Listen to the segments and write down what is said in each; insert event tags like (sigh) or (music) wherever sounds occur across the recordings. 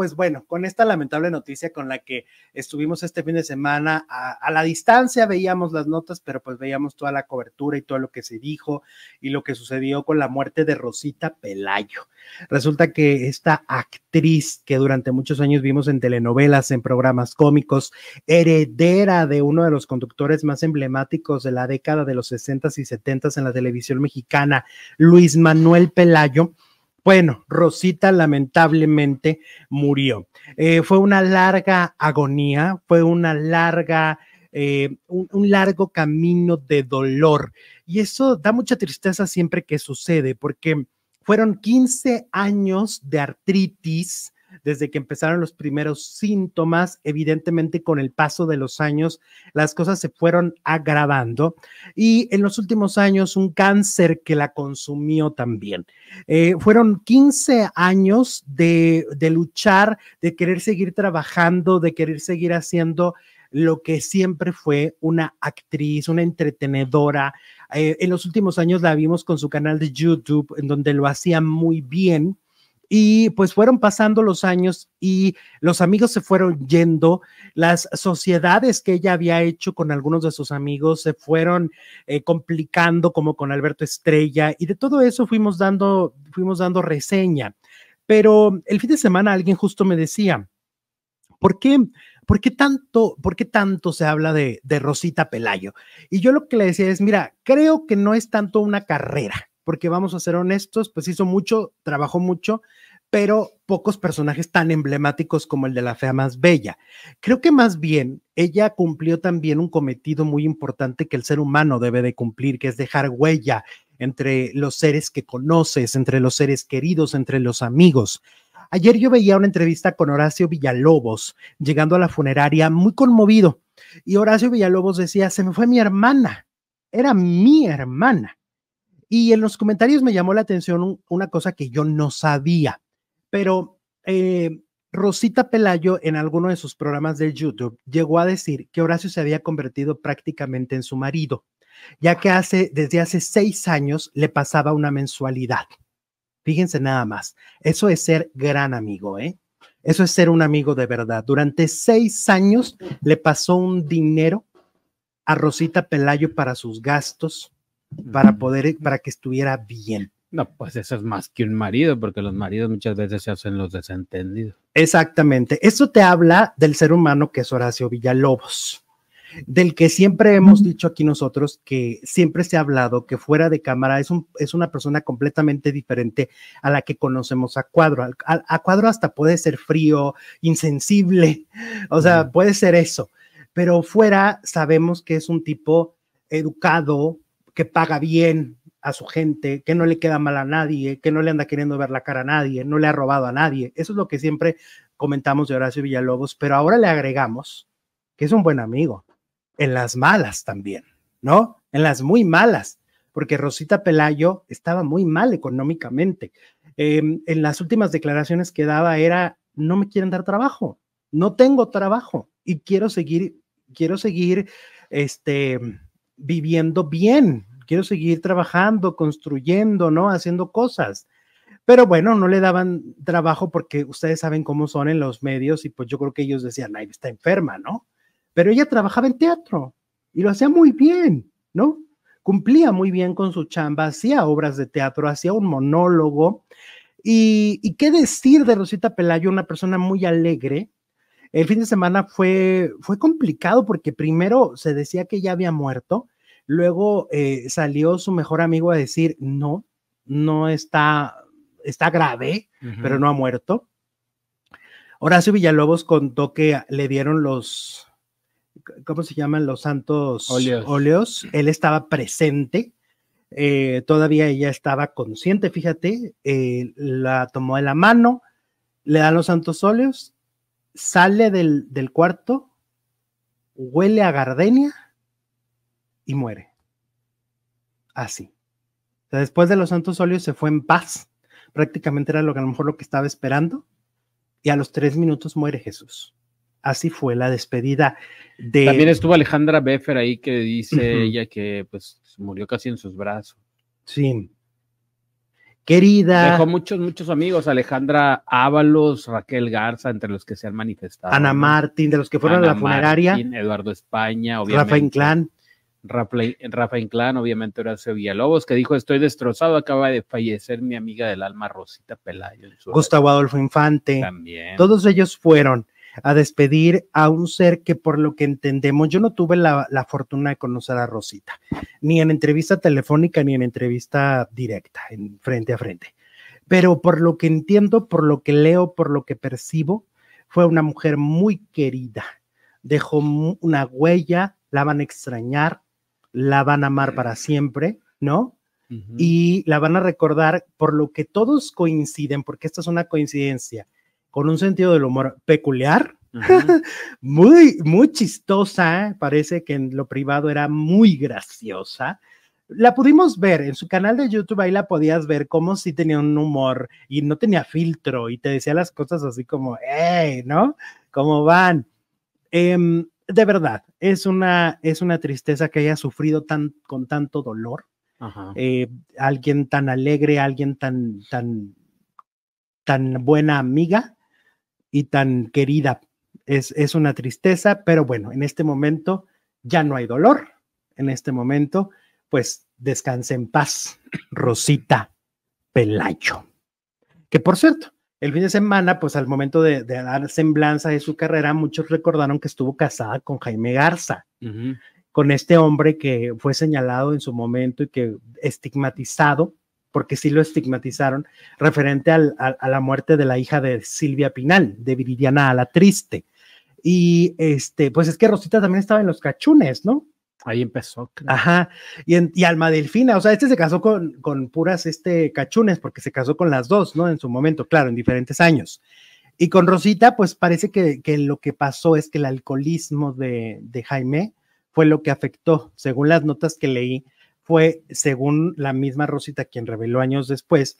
pues bueno, con esta lamentable noticia con la que estuvimos este fin de semana a, la distancia, veíamos las notas, pero pues veíamos toda la cobertura y todo lo que se dijo y lo que sucedió con la muerte de Rosita Pelayo. Resulta que esta actriz que durante muchos años vimos en telenovelas, en programas cómicos, heredera de uno de los conductores más emblemáticos de la década de los 60s y 70s en la televisión mexicana, Luis Manuel Pelayo, bueno, Rosita lamentablemente murió. Eh, fue una larga agonía, fue una larga, eh, un, un, largo camino de dolor. Y eso da mucha tristeza siempre que sucede, porque fueron 15 años de artritis, desde que empezaron los primeros síntomas. Evidentemente, con el paso de los años, las cosas se fueron agravando y en los últimos años un cáncer que la consumió también. Eh, fueron 15 años de, luchar, de querer seguir trabajando, de querer seguir haciendo lo que siempre fue una actriz, una entretenedora. Eh, en los últimos años la vimos con su canal de YouTube, en donde lo hacía muy bien. Y pues fueron pasando los años y los amigos se fueron yendo, las sociedades que ella había hecho con algunos de sus amigos se fueron eh, complicando, como con Alberto Estrella, y de todo eso fuimos dando, fuimos dando reseña. Pero el fin de semana alguien justo me decía, ¿por qué, por qué, tanto, por qué tanto se habla de Rosita Pelayo? Y yo lo que le decía es, mira, creo que no es tanto una carrera porque vamos a ser honestos, pues hizo mucho, trabajó mucho, pero pocos personajes tan emblemáticos como el de la fea más bella. Creo que más bien ella cumplió también un cometido muy importante que el ser humano debe de cumplir, que es dejar huella entre los seres que conoces, entre los seres queridos, entre los amigos. Ayer yo veía una entrevista con Horacio Villalobos llegando a la funeraria muy conmovido y Horacio Villalobos decía, se me fue mi hermana, era mi hermana. Y en los comentarios me llamó la atención una cosa que yo no sabía, pero eh, Rosita Pelayo en alguno de sus programas de YouTube llegó a decir que Horacio se había convertido prácticamente en su marido, ya que hace, desde hace seis años le pasaba una mensualidad. Fíjense nada más, eso es ser gran amigo, ¿eh? Eso es ser un amigo de verdad. Durante seis años le pasó un dinero a Rosita Pelayo para sus gastos, para poder, para que estuviera bien. No, pues eso es más que un marido, porque los maridos muchas veces se hacen los desentendidos. Exactamente. Eso te habla del ser humano que es Horacio Villalobos, del que siempre hemos dicho aquí nosotros que siempre se ha hablado que fuera de cámara es, un, es una persona completamente diferente a la que conocemos a cuadro. A, cuadro hasta puede ser frío, insensible, o sea, puede ser eso, pero fuera sabemos que es un tipo educado, que paga bien a su gente, que no le queda mal a nadie, que no le anda queriendo ver la cara a nadie, no le ha robado a nadie. Eso es lo que siempre comentamos de Horacio Villalobos, pero ahora le agregamos que es un buen amigo en las malas también, ¿no? En las muy malas, porque Rosita Pelayo estaba muy mal económicamente. Em, en las últimas declaraciones que daba era, no me quieren dar trabajo, no tengo trabajo y quiero seguir, quiero seguir, este, viviendo bien, quiero seguir trabajando, construyendo, ¿no? Haciendo cosas. Pero bueno, no le daban trabajo porque ustedes saben cómo son en los medios y pues yo creo que ellos decían, ay, está enferma, ¿no? Pero ella trabajaba en teatro y lo hacía muy bien, ¿no? Cumplía muy bien con su chamba, hacía obras de teatro, hacía un monólogo. Y, qué decir de Rosita Pelayo, una persona muy alegre, el fin de semana fue, fue complicado porque primero se decía que ya había muerto Luego eh, salió su mejor amigo a decir, no, no está, está grave, pero no ha muerto. Horacio Villalobos contó que le dieron los, ¿cómo se llaman? Los santos óleos. Él estaba presente, eh, todavía ella estaba consciente, fíjate, eh, la tomó de la mano, le dan los santos óleos, sale del, del cuarto, huele a gardenia y muere. Así. después de los Santos Óleos se fue en paz. Prácticamente era lo que a lo mejor lo que estaba esperando. Y a los tres minutos muere Jesús. Así fue la despedida de. También estuvo Alejandra Beffer ahí que dice ella que pues murió casi en sus brazos. Sí. Querida. Dejó muchos, muchos amigos, Alejandra Ábalos, Raquel Garza, entre los que se han manifestado. Ana Martín, de los que fueron a la funeraria. Martín, Eduardo España, obviamente. Rafael Inclán. Rafa Inclán, obviamente era Sevilla Lobos, que dijo, estoy destrozado, acaba de fallecer mi amiga del alma Rosita Pelayo. Gustavo Adolfo Infante. Todos ellos fueron a despedir a un ser que por lo que entendemos, yo no tuve la, la, fortuna de conocer a Rosita, ni en entrevista telefónica, ni en entrevista directa, en frente a frente. Pero por lo que entiendo, por lo que leo, por lo que percibo, fue una mujer muy querida. Dejó una huella, la van a extrañar, la van a amar para siempre, ¿no? Y la van a recordar por lo que todos coinciden, porque esta es una coincidencia, con un sentido del humor peculiar, (laughs) muy, muy chistosa, parece que en lo privado era muy graciosa, la pudimos ver en su canal de YouTube, ahí la podías ver como si tenía un humor y no tenía filtro y te decía las cosas así como, ¿eh, ¿no? ¿Cómo van? Em, de verdad, es una, es una tristeza que haya sufrido tan, con tanto dolor. Eh, alguien tan alegre, alguien tan, tan, tan buena amiga y tan querida. Es, es una tristeza, pero bueno, en este momento ya no hay dolor. En este momento, pues descanse en paz, Rosita Pelayo. Que por cierto, el fin de semana, pues al momento de, dar semblanza de su carrera, muchos recordaron que estuvo casada con Jaime Garza, con este hombre que fue señalado en su momento y que estigmatizado, porque sí lo estigmatizaron, referente al, a, la muerte de la hija de Silvia Pinal, de Viridiana a la Triste. Y este, pues es que Rosita también estaba en los cachunes, ¿no? Ahí empezó. Ajá. Y, en, y Alma Delfina, o sea, este se casó con, con puras este, cachunes, porque se casó con las dos, ¿no? En su momento, claro, en diferentes años. Y con Rosita, pues parece que, lo que pasó es que el alcoholismo de, Jaime fue lo que afectó, según las notas que leí, fue según la misma Rosita, quien reveló años después,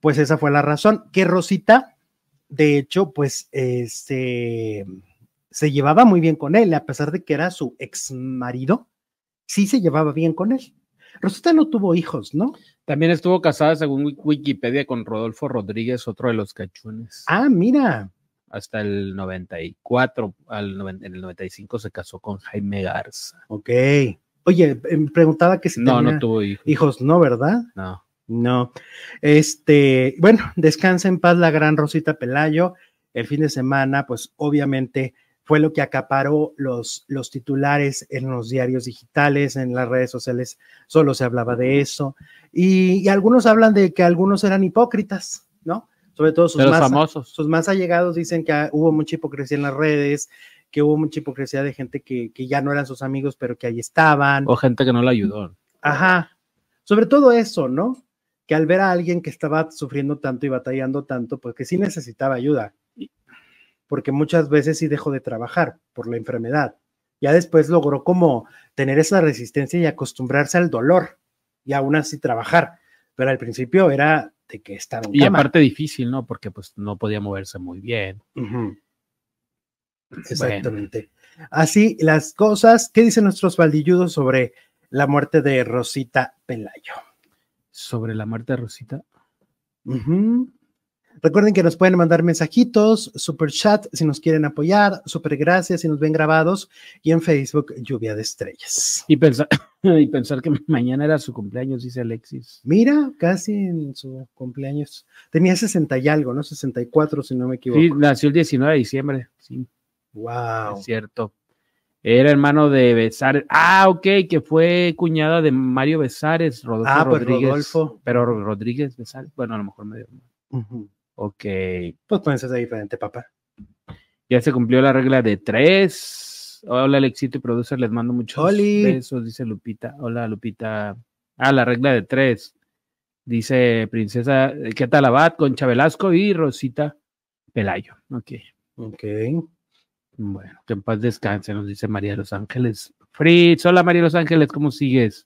pues esa fue la razón, que Rosita, de hecho, pues este se, se llevaba muy bien con él, a pesar de que era su ex marido, sí se llevaba bien con él. Rosita no tuvo hijos, ¿no? También estuvo casada, según Wikipedia, con Rodolfo Rodríguez, otro de los cachones. Ah, mira. Hasta el 94, al en el 95 se casó con Jaime Garza. Ok. Oye, eh, preguntaba que si no, no tuvo hijos. hijos, ¿no, verdad? No. No. Este, bueno, descansa en paz la gran Rosita Pelayo. El fin de semana, pues obviamente fue lo que acaparó los, los titulares en los diarios digitales, en las redes sociales, solo se hablaba de eso. Y, algunos hablan de que algunos eran hipócritas, ¿no? Sobre todo sus, más, famosos. sus más allegados dicen que hubo mucha hipocresía en las redes, que hubo mucha hipocresía de gente que, ya no eran sus amigos, pero que ahí estaban. O gente que no le ayudó. Ajá. Sobre todo eso, ¿no? Que al ver a alguien que estaba sufriendo tanto y batallando tanto, pues que sí necesitaba ayuda, porque muchas veces sí dejó de trabajar por la enfermedad. Ya después logró como tener esa resistencia y acostumbrarse al dolor y aún así trabajar, pero al principio era de que estaba en Y aparte difícil, ¿no? Porque pues no podía moverse muy bien. Exactamente. Así las cosas. ¿Qué dicen nuestros baldilludos sobre la muerte de Rosita Pelayo? Sobre la muerte de Rosita. Ajá. Recuerden que nos pueden mandar mensajitos, super chat si nos quieren apoyar, super gracias si nos ven grabados y en Facebook Lluvia de Estrellas. Y pensar, (coughs) y pensar que mañana era su cumpleaños, dice Alexis. Mira, casi en su cumpleaños. Tenía sesenta y algo, ¿no? 64 si no me equivoco. Sí, nació el 19 de diciembre, sí. Wow. Es cierto. Era hermano de Besares. Ah, ok, que fue cuñada de Mario Besares, Rodolfo ah, pues, Rodríguez. Rodolfo. Pero Rodríguez Besares, bueno, a lo mejor medio. hermano. Ok, pues pueden ser diferente papá. Ya se cumplió la regla de tres. Hola, Alexito y producer, les mando muchos besos, dice Lupita. Hola, Lupita. Ah, la regla de tres. Dice Princesa, ¿qué tal Abad? con Velasco y Rosita Pelayo. Ok. Ok. Bueno, que en paz descanse, nos dice María Los Ángeles. Fritz, hola María Los Ángeles, ¿cómo sigues?